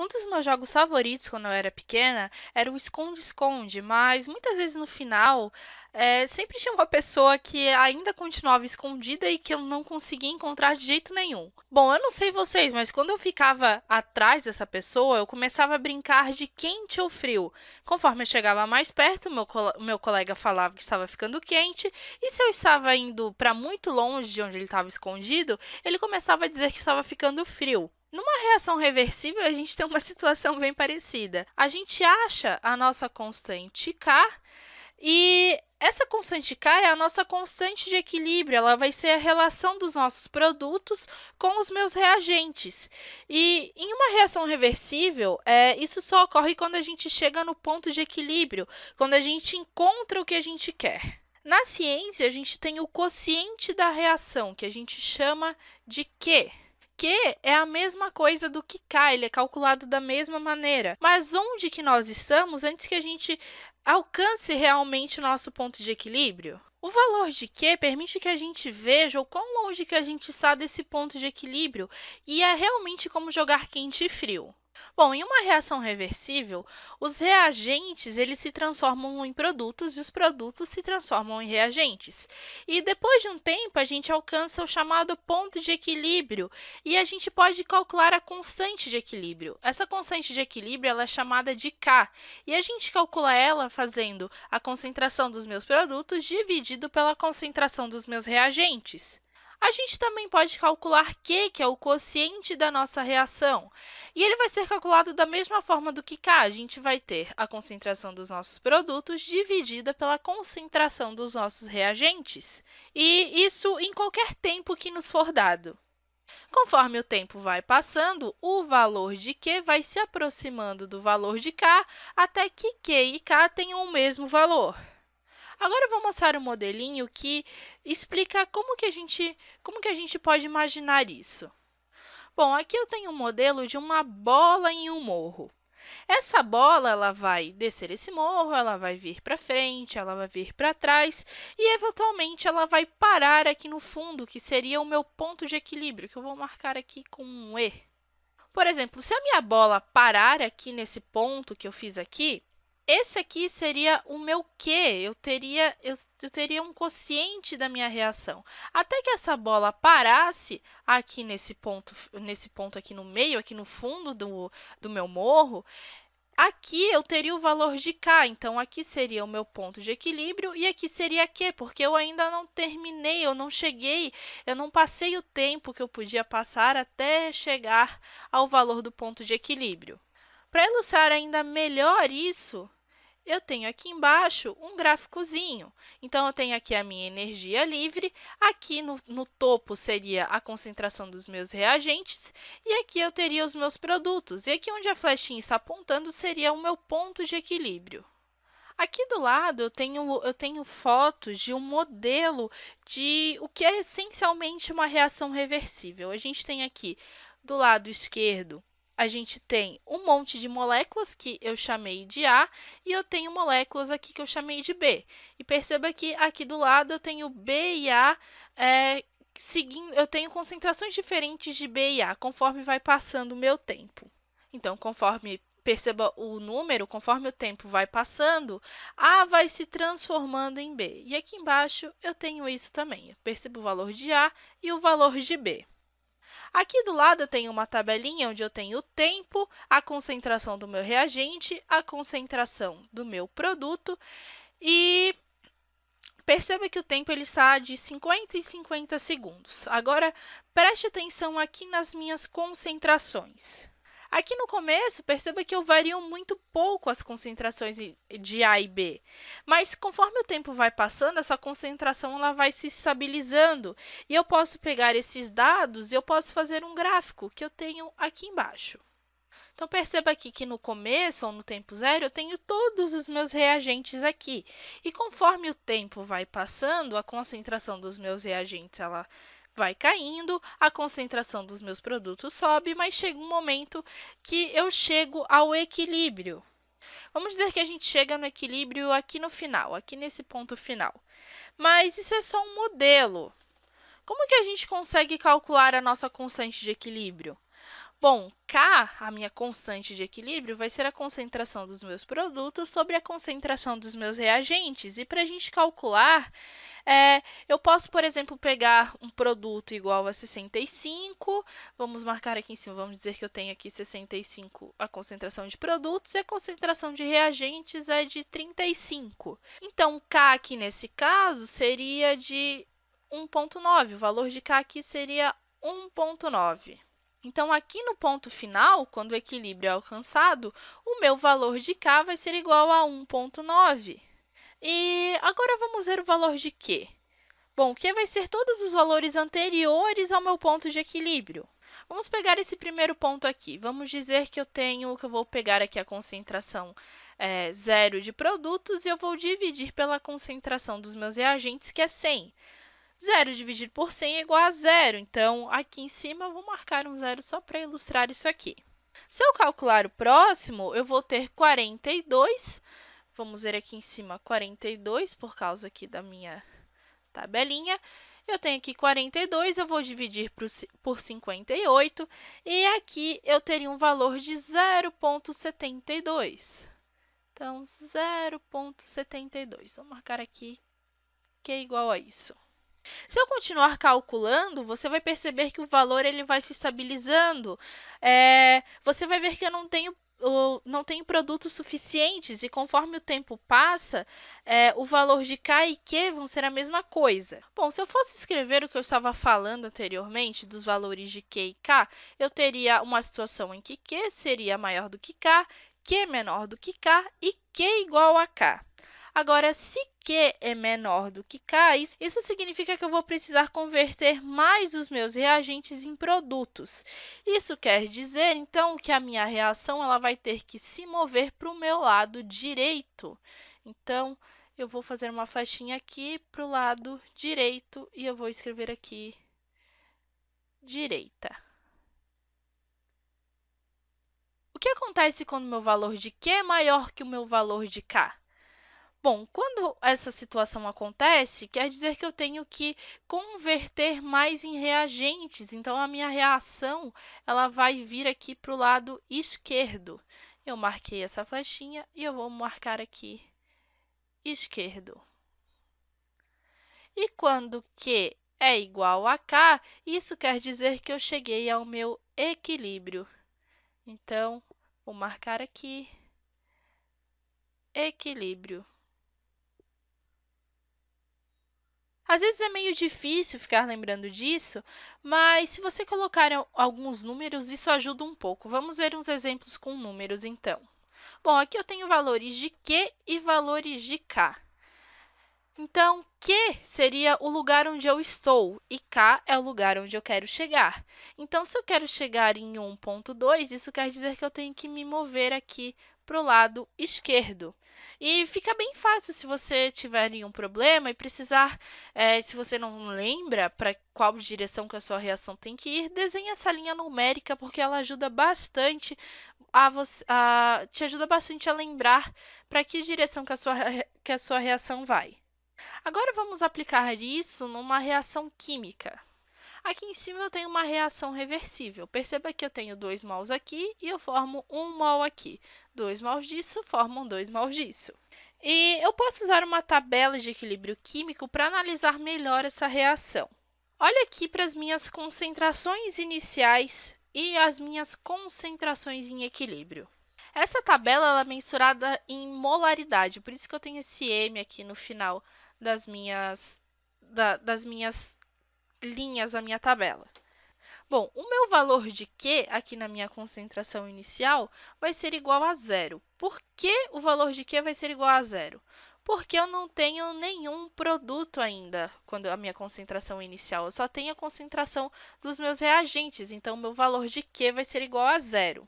Um dos meus jogos favoritos quando eu era pequena era o esconde-esconde, mas muitas vezes no final é, sempre tinha uma pessoa que ainda continuava escondida e que eu não conseguia encontrar de jeito nenhum. Bom, eu não sei vocês, mas quando eu ficava atrás dessa pessoa, eu começava a brincar de quente ou frio. Conforme eu chegava mais perto, meu, meu colega falava que estava ficando quente, e se eu estava indo para muito longe de onde ele estava escondido, ele começava a dizer que estava ficando frio. Numa reação reversível, a gente tem uma situação bem parecida. A gente acha a nossa constante K e essa constante K é a nossa constante de equilíbrio, ela vai ser a relação dos nossos produtos com os meus reagentes. E em uma reação reversível, é, isso só ocorre quando a gente chega no ponto de equilíbrio, quando a gente encontra o que a gente quer. Na ciência, a gente tem o quociente da reação, que a gente chama de Q q é a mesma coisa do que K, ele é calculado da mesma maneira. Mas onde que nós estamos antes que a gente alcance realmente o nosso ponto de equilíbrio? O valor de Q permite que a gente veja o quão longe que a gente está desse ponto de equilíbrio e é realmente como jogar quente e frio. Bom, em uma reação reversível, os reagentes eles se transformam em produtos e os produtos se transformam em reagentes. E depois de um tempo, a gente alcança o chamado ponto de equilíbrio e a gente pode calcular a constante de equilíbrio. Essa constante de equilíbrio ela é chamada de K e a gente calcula ela fazendo a concentração dos meus produtos dividido pela concentração dos meus reagentes a gente também pode calcular Q, que é o quociente da nossa reação. E ele vai ser calculado da mesma forma do que K. A gente vai ter a concentração dos nossos produtos dividida pela concentração dos nossos reagentes. E isso em qualquer tempo que nos for dado. Conforme o tempo vai passando, o valor de Q vai se aproximando do valor de K até que Q e K tenham o mesmo valor. Agora eu vou mostrar um modelinho que explica como que a gente, como que a gente pode imaginar isso. Bom, aqui eu tenho um modelo de uma bola em um morro. Essa bola ela vai descer esse morro, ela vai vir para frente, ela vai vir para trás e eventualmente ela vai parar aqui no fundo, que seria o meu ponto de equilíbrio, que eu vou marcar aqui com um E. Por exemplo, se a minha bola parar aqui nesse ponto que eu fiz aqui, esse aqui seria o meu quê? Eu teria, eu, eu, teria um quociente da minha reação. Até que essa bola parasse aqui nesse ponto, nesse ponto aqui no meio, aqui no fundo do, do meu morro, aqui eu teria o valor de K. Então, aqui seria o meu ponto de equilíbrio e aqui seria Q, porque eu ainda não terminei, eu não cheguei, eu não passei o tempo que eu podia passar até chegar ao valor do ponto de equilíbrio. Para ilustrar ainda melhor isso, eu tenho aqui embaixo um gráficozinho. Então, eu tenho aqui a minha energia livre, aqui no, no topo seria a concentração dos meus reagentes, e aqui eu teria os meus produtos. E aqui onde a flechinha está apontando seria o meu ponto de equilíbrio. Aqui do lado eu tenho, eu tenho fotos de um modelo de o que é essencialmente uma reação reversível. A gente tem aqui do lado esquerdo a gente tem um monte de moléculas que eu chamei de A e eu tenho moléculas aqui que eu chamei de B. E perceba que aqui do lado eu tenho B e A é, seguindo, eu tenho concentrações diferentes de B e A conforme vai passando o meu tempo. Então, conforme perceba o número, conforme o tempo vai passando, A vai se transformando em B. E aqui embaixo eu tenho isso também. Eu percebo o valor de A e o valor de B. Aqui do lado eu tenho uma tabelinha onde eu tenho o tempo, a concentração do meu reagente, a concentração do meu produto e perceba que o tempo ele está de 50 e 50 segundos. Agora, preste atenção aqui nas minhas concentrações. Aqui no começo, perceba que eu vario muito pouco as concentrações de A e B, mas conforme o tempo vai passando, essa concentração ela vai se estabilizando e eu posso pegar esses dados e eu posso fazer um gráfico que eu tenho aqui embaixo. Então, perceba aqui que no começo ou no tempo zero, eu tenho todos os meus reagentes aqui. E conforme o tempo vai passando, a concentração dos meus reagentes ela vai caindo, a concentração dos meus produtos sobe, mas chega um momento que eu chego ao equilíbrio. Vamos dizer que a gente chega no equilíbrio aqui no final, aqui nesse ponto final. Mas isso é só um modelo. Como que a gente consegue calcular a nossa constante de equilíbrio? Bom, K, a minha constante de equilíbrio, vai ser a concentração dos meus produtos sobre a concentração dos meus reagentes. E para a gente calcular, é, eu posso, por exemplo, pegar um produto igual a 65, vamos marcar aqui em cima, vamos dizer que eu tenho aqui 65 a concentração de produtos e a concentração de reagentes é de 35. Então, K aqui nesse caso seria de 1.9, o valor de K aqui seria 1.9. Então, aqui no ponto final, quando o equilíbrio é alcançado, o meu valor de K vai ser igual a 1,9. E agora vamos ver o valor de Q. Bom, Q vai ser todos os valores anteriores ao meu ponto de equilíbrio. Vamos pegar esse primeiro ponto aqui. Vamos dizer que eu tenho, que eu vou pegar aqui a concentração é, zero de produtos e eu vou dividir pela concentração dos meus reagentes, que é 100. 0 dividido por 100 é igual a zero, então aqui em cima eu vou marcar um zero só para ilustrar isso aqui. Se eu calcular o próximo, eu vou ter 42, vamos ver aqui em cima 42, por causa aqui da minha tabelinha, eu tenho aqui 42, eu vou dividir por 58, e aqui eu teria um valor de 0,72. Então, 0,72. Vou marcar aqui que é igual a isso. Se eu continuar calculando, você vai perceber que o valor ele vai se estabilizando. É, você vai ver que eu não tenho não tenho produtos suficientes e conforme o tempo passa, é, o valor de K e Q vão ser a mesma coisa. Bom, se eu fosse escrever o que eu estava falando anteriormente dos valores de Q e K, eu teria uma situação em que Q seria maior do que K, Q menor do que K e Q igual a K. Agora, se Q é menor do que K, isso significa que eu vou precisar converter mais os meus reagentes em produtos. Isso quer dizer, então, que a minha reação ela vai ter que se mover para o meu lado direito. Então, eu vou fazer uma faixinha aqui para o lado direito e eu vou escrever aqui direita. O que acontece quando o meu valor de Q é maior que o meu valor de K? Bom, quando essa situação acontece, quer dizer que eu tenho que converter mais em reagentes. Então, a minha reação ela vai vir aqui para o lado esquerdo. Eu marquei essa flechinha e eu vou marcar aqui esquerdo. E quando Q é igual a K, isso quer dizer que eu cheguei ao meu equilíbrio. Então, vou marcar aqui equilíbrio. Às vezes é meio difícil ficar lembrando disso, mas se você colocar alguns números, isso ajuda um pouco. Vamos ver uns exemplos com números, então. Bom, aqui eu tenho valores de Q e valores de K. Então, Q seria o lugar onde eu estou e K é o lugar onde eu quero chegar. Então, se eu quero chegar em 1.2, isso quer dizer que eu tenho que me mover aqui para o lado esquerdo. E fica bem fácil se você tiver nenhum problema e precisar, é, se você não lembra para qual direção que a sua reação tem que ir, desenhe essa linha numérica porque ela ajuda bastante a, você, a te ajuda bastante a lembrar para que direção que a, sua, que a sua reação vai. Agora vamos aplicar isso numa reação química. Aqui em cima eu tenho uma reação reversível. Perceba que eu tenho dois mols aqui e eu formo um mol aqui. Dois mols disso formam dois mols disso. E eu posso usar uma tabela de equilíbrio químico para analisar melhor essa reação. Olha aqui para as minhas concentrações iniciais e as minhas concentrações em equilíbrio. Essa tabela é mensurada em molaridade, por isso que eu tenho esse M aqui no final das minhas, da, das minhas linhas a minha tabela. Bom, o meu valor de Q aqui na minha concentração inicial vai ser igual a zero. Por que o valor de Q vai ser igual a zero? Porque eu não tenho nenhum produto ainda quando a minha concentração inicial. Eu só tenho a concentração dos meus reagentes, então meu valor de Q vai ser igual a zero.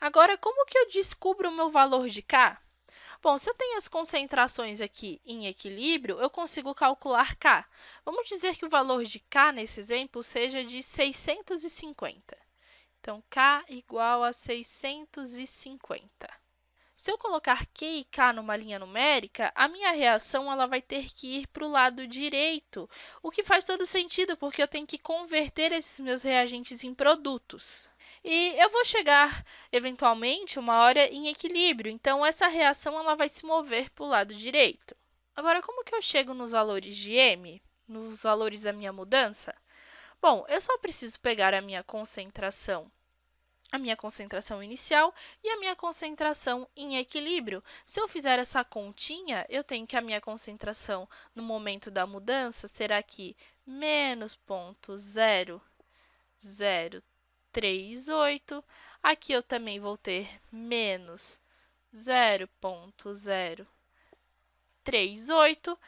Agora, como que eu descubro o meu valor de K? Bom, se eu tenho as concentrações aqui em equilíbrio, eu consigo calcular K. Vamos dizer que o valor de K nesse exemplo seja de 650. Então, K igual a 650. Se eu colocar Q e K numa linha numérica, a minha reação ela vai ter que ir para o lado direito, o que faz todo sentido, porque eu tenho que converter esses meus reagentes em produtos. E eu vou chegar eventualmente uma hora em equilíbrio, então essa reação ela vai se mover para o lado direito. Agora, como que eu chego nos valores de M, nos valores da minha mudança? Bom, eu só preciso pegar a minha concentração a minha concentração inicial e a minha concentração em equilíbrio. Se eu fizer essa continha, eu tenho que a minha concentração no momento da mudança será aqui menos ponto zero zero 3, Aqui eu também vou ter menos 0,038.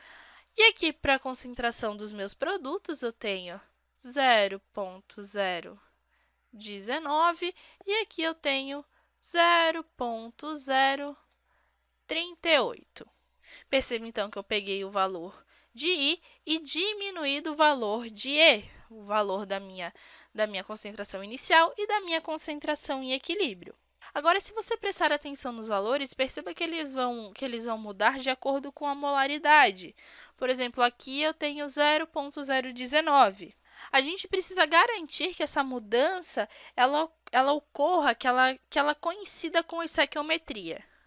E aqui, para a concentração dos meus produtos, eu tenho 0,019 e aqui eu tenho 0,038. Perceba, então, que eu peguei o valor de I e diminuí do valor de E, o valor da minha da minha concentração inicial e da minha concentração em equilíbrio. Agora, se você prestar atenção nos valores, perceba que eles vão, que eles vão mudar de acordo com a molaridade. Por exemplo, aqui eu tenho 0.019. A gente precisa garantir que essa mudança ela, ela ocorra, que ela, que ela coincida com a estequiometria.